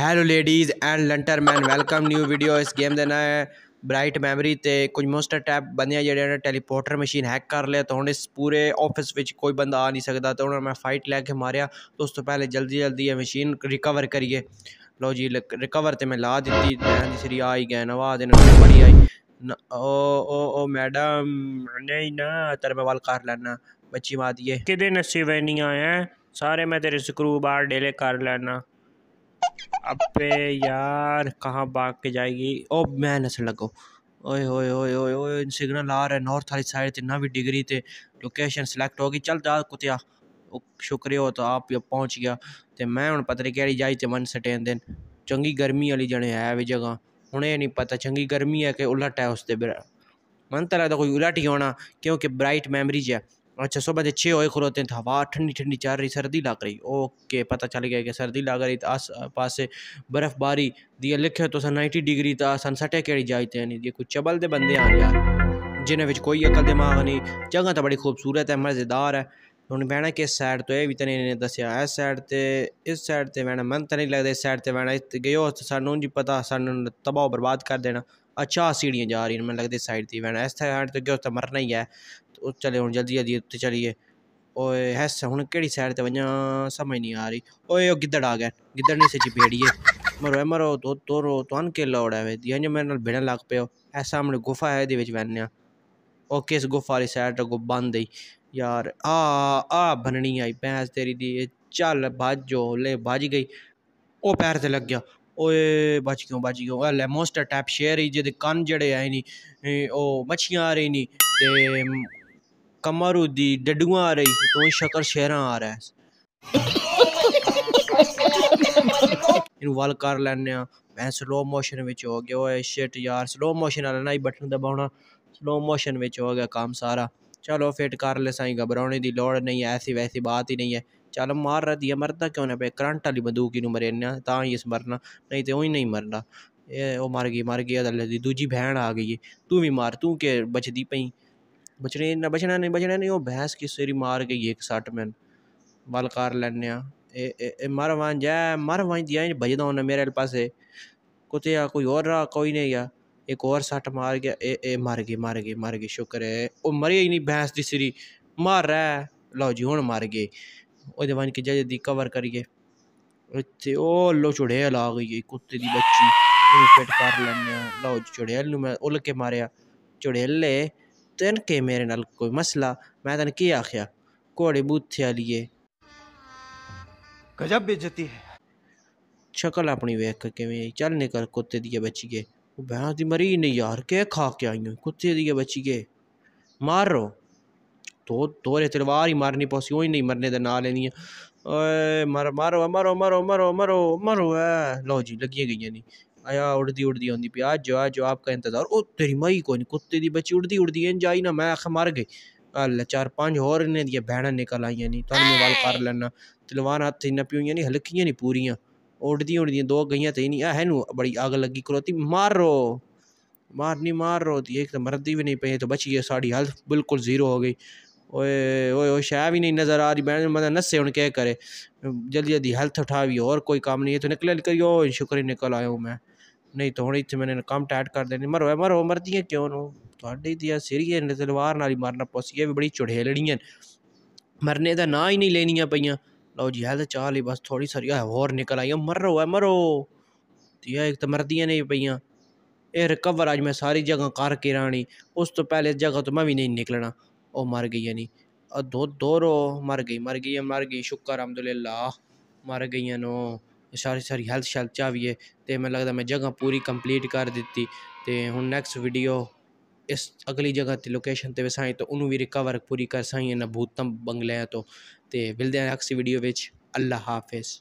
hello ladies and gentlemen welcome new video ਇਸ game ਦਾ ਨਾਮ ਹੈ ਬ੍ਰਾਈਟ ਮੈਮਰੀ ਤੇ ਕੁਝ ਮੋਸਟਰ ਟੈਪ ਬੰਦੇ ਜਿਹੜੇ ਨੇ ਟੈਲੀਪੋਰਟਰ ਮਸ਼ੀਨ ਹੈਕ ਕਰ ਲਿਆ ਤਾਂ ਹੁਣ ਇਸ ਪੂਰੇ ਆਫਿਸ ਵਿੱਚ ਕੋਈ ਬੰਦਾ ਆ ਨਹੀਂ ਸਕਦਾ ਤਾਂ ਉਹਨਾਂ ਮੈਂ ਫਾਈਟ ਲੈ ਕੇ ਮਾਰਿਆ ਉਸ ਤੋਂ ਪਹਿਲੇ ਜਲਦੀ ਜਲਦੀ ਇਹ ਮਸ਼ੀਨ ਰਿਕਵਰ ਕਰੀਏ ਲਓ ਜੀ ਰਿਕਵਰ ਤੇ ਮੈਂ ਲਾ ਦਿੱਤੀ ਮੈਂ ਸਰੀ ਆ ਹੀ ਗਿਆ ਨਵਾਜ਼ ਇਹਨਾਂ ਬੜੀ ਆਈ ओ ओ ओ मैडम नहीं ना तेरे मैं वाल कर लैना बच्ची मार दिए कि नसीबे नहीं आया सारे मैं तेरे स्क्रू बार डेले कर लैना अबे यार कहाँ भाग के जाएगी ओ मैं नस लगो ओए ओए ओए ओए ओए सिग्नल आ रहा है नॉर्थ वाली साइड ना भी डिग्री थे लोकेशन सिलेक्ट होगी चल जा कुतिया शुक्रिया हो तो आप पहुंच गया तो मैं हूँ पता नहीं कहड़ी जाई मन सटेन दिन चंगी गर्मी वाली जने है वे जगह उन्हें नहीं पता चंगी गर्मी है कि उलट है उसके मन तो लगता कोई उलट ही होना क्योंकि ब्राइट मैमरीज है अच्छा से छः बजे खड़ोते हैं हवा ठंडी ठंडी चल रही सर्दी लग रही ओके पता चल गया कि सर्दी लग रही तो आस पास बर्फ़बारी दिए लिखे तो नाइनटी डिग्री था तो सनसटे कड़ी जाते हैं नहीं कुछ चबल दे बंदे आ जाए जिन्हें कोई अकल दिमाग नहीं जगह तो बड़ी खूबसूरत है मज़ेदार है ਹੁਣ ਬਹਿਣਾ ਕਿਸ ਸਾਈਡ ਤੋਂ ਇਹ ਵੀ ਤਨੇ ਨੇ ਦੱਸਿਆ ਇਸ ਸਾਈਡ ਤੇ इस सैड ਤੇ ਬਹਿਣਾ ਮਨ ਤਾਂ ਨਹੀਂ ਲੱਗਦਾ ਇਸ ਸਾਈਡ ਤੇ ਬਹਿਣਾ ਗਇਓ ਸਾਨੂੰ ਜੀ ਪਤਾ ਸਾਨੂੰ ਤਬਾਹ ਬਰਬਾਦ ਕਰ अच्छा सीढ़ियाँ जा रही हैं मैं लगती साइड थी मैंने इस साइड तो क्या उसका मरना ही है तो चले हूँ जल्दी जल्दी उत्ते चलिए और हैस हूँ कि साइड से वजा समझ नहीं आ रही ओए गिद्दड़ आ गया गिद्दड़ नहीं सची भेड़िए मरो मरो तो तोरो तुन के लौड़ है दिया जो मेरे भेड़न लग पे हो ऐसा सामने गुफा है ये वहने ओके इस गुफा वाली साइड तो बंद ही यार आ आ बननी आई भैंस तेरी दी चल भज ले भज गई ओह् पैर ते लग गेआ ओए बच क्यों बच क्यों हल्ले मोस्ट टैप शेयर ही जेह्दे कन्न जेह्ड़े ऐ नी ओह् मच्छियां आ रही नी ते कमर ओह्दी डड्डुआं आ रही तो शक्ल शेरां आ रहा है इन वल कर लैन्ने मैं स्लो मोशन बिच हो गया ओए शिट यार स्लो मोशन आह्ला ना ही बटन दबाना स्लो मोशन बिच हो गया कम्म सारा चलो फिट कर ले सही घबराने की लड़ नहीं है ऐसी वैसी बात ही नहीं है चल मार रहा दिया मरदा क्यों ना पे करंट वाली बंदूक ही मरे मरेना ता ही इस मरना नहीं तो ही नहीं मरना ए ओ मर गई मर गई अदल दूजी भैन आ गई है तू भी मार तू के बचती पई बचने ना बचना नहीं बचना नहीं वो भैंस किसी री मार गई एक सट मैन वल कर लें मर वाज मर वां दिया बजदा उन्हें मेरे पास कुत्या कोई और रहा कोई नहीं गया एक और सट मार गया ए ए मर गए मर गए मर गए शुक्र है वह मर ही नहीं भैंस दी सीरी मार रहा है लो जी हूँ मर गए वो बन के जजे की कवर करिए लो चुड़ैल आ गई है कुत्ते की बच्ची फिट कर लेने लो जी चुड़ैल मैं उल के मारिया मारेआ ले तेन के मेरे नाल कोई मसला मैं तेन की आख्या घोड़े बूथे आलिए गजब बेइज्जती है शकल अपनी वेख किवें चल निकल कुत्ते दी बच्चिये भैंस दी मरी नहीं यार के खा के आई कुत्ते दी बची के मारो तो तोरे तलवार ही मारनी पौसी ओ नहीं मरने के ना लेनी मर मारो मारो मारो मारो मारो मारो है लो जी लगी गई नहीं आया उड़ती उड़ती आँदी पी आज आज आपका इंतजार ओ तेरी मई कोई नहीं कुत्ते दी बची उड़ती उड़ती इन जाई ना मैं आख मर गई अल चार पांच होर इन्हें दियां भैनां निकल आइयां नहीं तो मैं गल कर लेना तलवार हाथ इन्ना पियोइयां नहीं हल्कियाँ नहीं पूरियां उड़दी उड़दी दो गइयाँ ते नहीं है नू बड़ी आग लगी खलोती मारो मारनी मार रो थी एक तो मरदी भी नहीं पे तो बची है साड़ी हेल्थ बिल्कुल ज़ीरो हो गई ओए ओए ओए शाय भी नहीं नज़र आ रही मैंने मतलब नसे उन क्या करे जल्दी जल्दी हेल्थ उठावी और कोई काम नहीं है तो निकल निकल ओ शुक्र निकल आया हूँ मैं नहीं तो हूँ इतने मैंने काम टाइट कर देने मरो मरो है क्यों नो ਤੁਹਾਡੇ ਦੀਆਂ ਸਿਰੀਆਂ ਨੇ ਤਲਵਾਰ ਨਾਲ मारना ਮਾਰਨਾ ਪੋਸੀ भी बड़ी ਬੜੀ ਚੁੜੇਲੜੀਆਂ ਮਰਨੇ ਦਾ ਨਾਂ ਹੀ ਨਹੀਂ ਲੈਣੀਆਂ ਪਈਆਂ लो जी है चाह ली बस थोड़ी सारी होर निकल आई मरो है मरो दिया एक तो मरदियां नहीं पइया ਇਹ ਰਿਕਵਰ ਅੱਜ ਮੈਂ ਸਾਰੀ ਜਗ੍ਹਾ ਕਰਕੇ ਰਾਣੀ ਉਸ ਤੋਂ ਪਹਿਲੇ ਜਗ੍ਹਾ ਤੋਂ ਮੈਂ ਵੀ ਨਹੀਂ ਨਿਕਲਣਾ ਉਹ ਮਰ ਗਈ ਯਾਨੀ ਦੋ ਦੋਰੋ ਮਰ ਗਈ ਮਰ ਗਈ ਮਰ ਗਈ ਸ਼ੁਕਰ ਅਲਹਮਦੁਲਿਲਾ ਮਰ ਗਈਆਂ ਨੋ ਸਾਰੀ ਸਾਰੀ ਹੈਲਥ ਸ਼ੈਲਥ ਚਾਹੀਏ ਤੇ ਮੈਨੂੰ ਲੱਗਦਾ ਮੈਂ ਜਗ੍ਹਾ ਪੂਰੀ ਕੰਪਲੀਟ ਕਰ ਦਿੱਤੀ ਤੇ ਹੁਣ ਨੈਕਸਟ ਵੀਡੀਓ ਇਸ ਅਗਲੀ ਜਗ੍ਹਾ 'ਤੇ ਲੋਕੇਸ਼ਨ 'ਤੇ ਵਸਾਈ ਤਾਂ ਉਹਨੂੰ ਵੀ ਰਿਕਵਰ ਪੂਰੀ ਕਰ ਸਾਈ ਇਹਨਾਂ ਭੂਤਾਂ ਬੰਗਲਿਆਂ ਤੋਂ ਅਤੇ ਮਿਲਦੇ ਹਾਂ ਅਗਸੀ ਵੀਡੀਓ ਵਿੱਚ ਅੱਲਾ ਹਾਫਿਜ਼